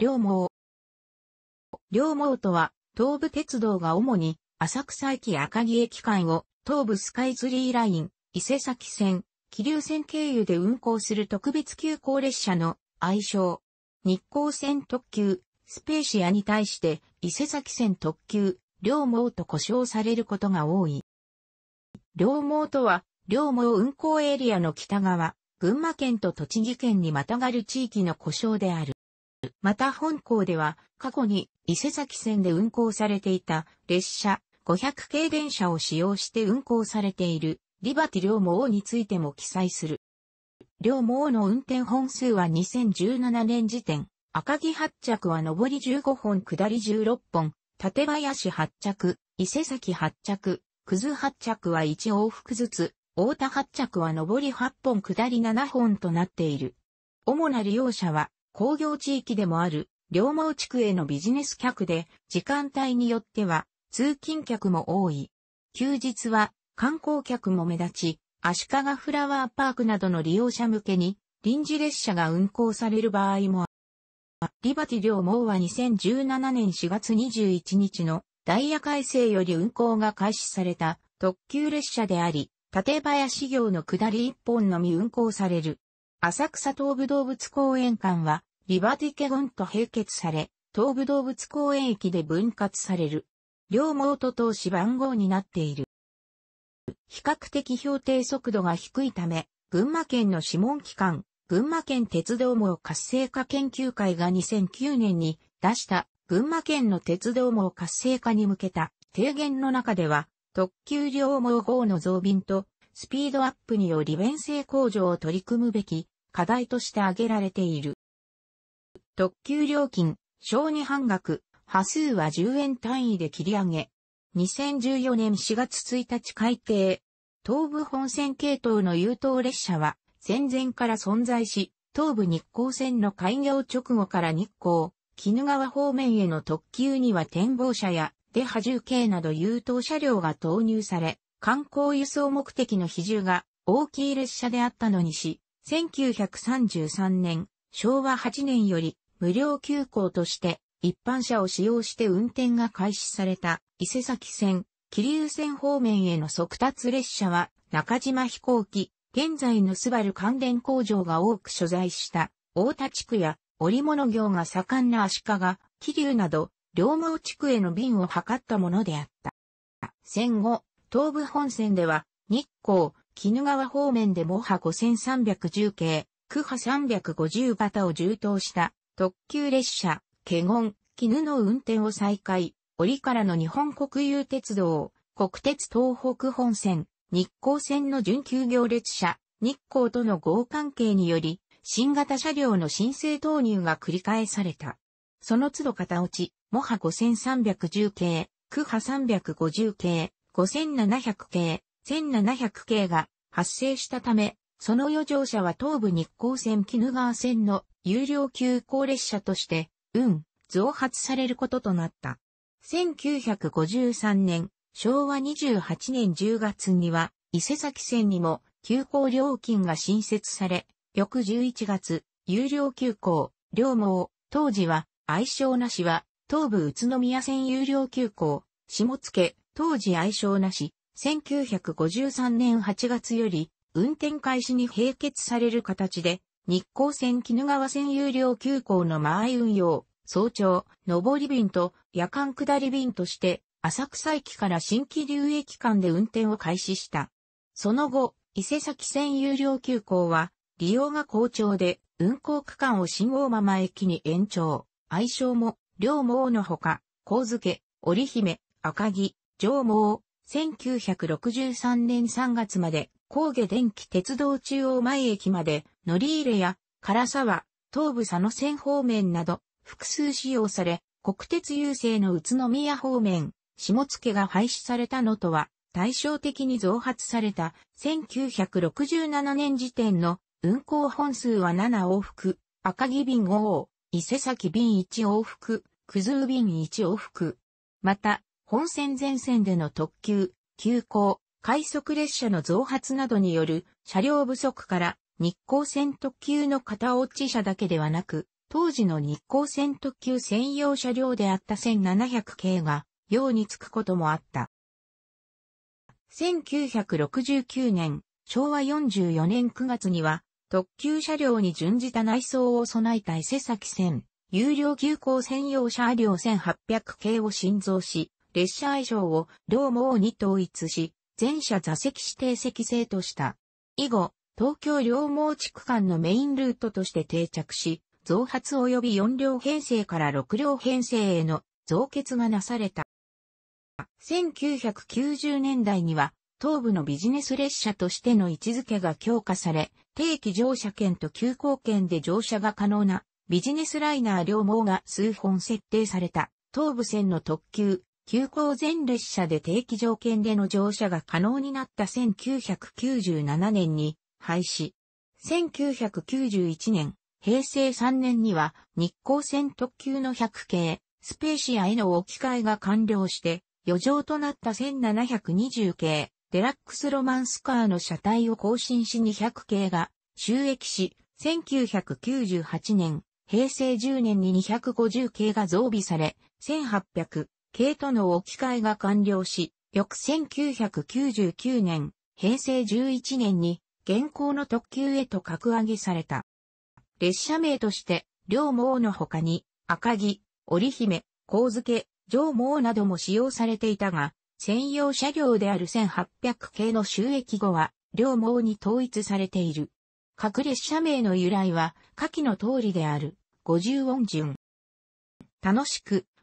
両毛。両毛とは、東武鉄道が主に、浅草駅赤城駅間を、東武スカイツリーライン、伊勢崎線、気流線経由で運行する特別急行列車の愛称。日光線特急、スペーシアに対して、伊勢崎線特急、両毛と呼称されることが多い。両毛とは、両毛運行エリアの北側、群馬県と栃木県にまたがる地域の呼称である。また本校では過去に伊勢崎線で運行されていた列車500系電車を使用して運行されているリバティ両毛についても記載する。両毛の運転本数は2017年時点、赤木発着は上り15本下り16本、館林発着、伊勢崎発着、九頭発着は1往復ずつ、大田発着は上り8本下り7本となっている。主な利用者は工業地域でもある両毛地区へのビジネス客で、時間帯によっては通勤客も多い。休日は観光客も目立ち、足利フラワーパークなどの利用者向けに臨時列車が運行される場合もある。リバティ両毛は2017年4月21日のダイヤ改正より運行が開始された特急列車であり、縦林業の下り一本のみ運行される。浅草東武動物公園館はリバティケンと併結され、東武動物公園駅で分割される。両毛と投資番号になっている。比較的評定速度が低いため、群馬県の諮問機関、群馬県鉄道網活性化研究会が2009年に出した群馬県の鉄道網活性化に向けた提言の中では、特急両毛号の増便とスピードアップにより便性向上を取り組むべき課題として挙げられている。特急料金、小児半額、波数は10円単位で切り上げ。2014年4月1日改定。東武本線系統の優等列車は、戦前から存在し、東武日光線の開業直後から日光、絹川方面への特急には展望車や、出波重計など優等車両が投入され、観光輸送目的の比重が大きい列車であったのにし、1933年、昭和8年より無料急行として一般車を使用して運転が開始された伊勢崎線、桐生線方面への速達列車は中島飛行機、現在のスバル関連工場が多く所在した大田地区や織物業が盛んな足利、桐生など両毛地区への便を図ったものであった。戦後、東武本線では日光、絹川方面でモハ5310系、クハ350型を充当した特急列車、ケン、キ絹の運転を再開、折からの日本国有鉄道、国鉄東北本線、日光線の準急行列車、日光との合関係により、新型車両の申請投入が繰り返された。その都度型落ち、モハ5310系、クハ350系、5700系、1700系が発生したため、その余剰車は東武日光線絹川線の有料急行列車として、運、増発されることとなった。1953年、昭和28年10月には、伊勢崎線にも急行料金が新設され、翌11月、有料急行、両毛、当時は、愛称なしは、東武宇都宮線有料急行、下野、当時愛称なし、1953年8月より、運転開始に併結される形で、日光線絹川線有料急行の間合い運用、早朝、上り便と夜間下り便として、浅草駅から新規流駅間で運転を開始した。その後、伊勢崎線有料急行は、利用が好調で、運行区間を新大間駅に延長、愛称も、両毛のほか、神付、織姫、赤木、上毛、1963年3月まで高下電気鉄道中央前駅まで乗り入れや唐沢、東武佐野線方面など複数使用され、国鉄優勢の宇都宮方面、下野が廃止されたのとは対照的に増発された1967年時点の運行本数は7往復、赤木便5往、伊勢崎便1往復、九頭便1往復。また、本線前線での特急、急行、快速列車の増発などによる車両不足から日光線特急の片落ち車だけではなく、当時の日光線特急専用車両であった1700系が、用につくこともあった。1969年、昭和44年9月には、特急車両に準じた内装を備えた伊勢崎線、有料急行専用車両1800系を新造し、列車愛称をモ網に統一し、全車座席指定席制とした。以後、東京両毛地区間のメインルートとして定着し、増発及び4両編成から6両編成への増結がなされた。1990年代には、東部のビジネス列車としての位置づけが強化され、定期乗車券と急行券で乗車が可能なビジネスライナー両毛が数本設定された東部線の特急急行全列車で定期条件での乗車が可能になった1997年に廃止。1991年、平成3年には日光線特急の100系、スペーシアへの置き換えが完了して、余剰となった1720系、デラックスロマンスカーの車体を更新し200系が収益し、1998年、平成10年に250系が増備され、1800系との置き換えが完了し、翌1999年、平成11年に現行の特急へと格上げされた。列車名として、両毛の他に、赤木、織姫、光付、上毛なども使用されていたが、専用車両である1800系の収益後は、両毛に統一されている。各列車名の由来は、下記の通りである、五十音順。楽しく、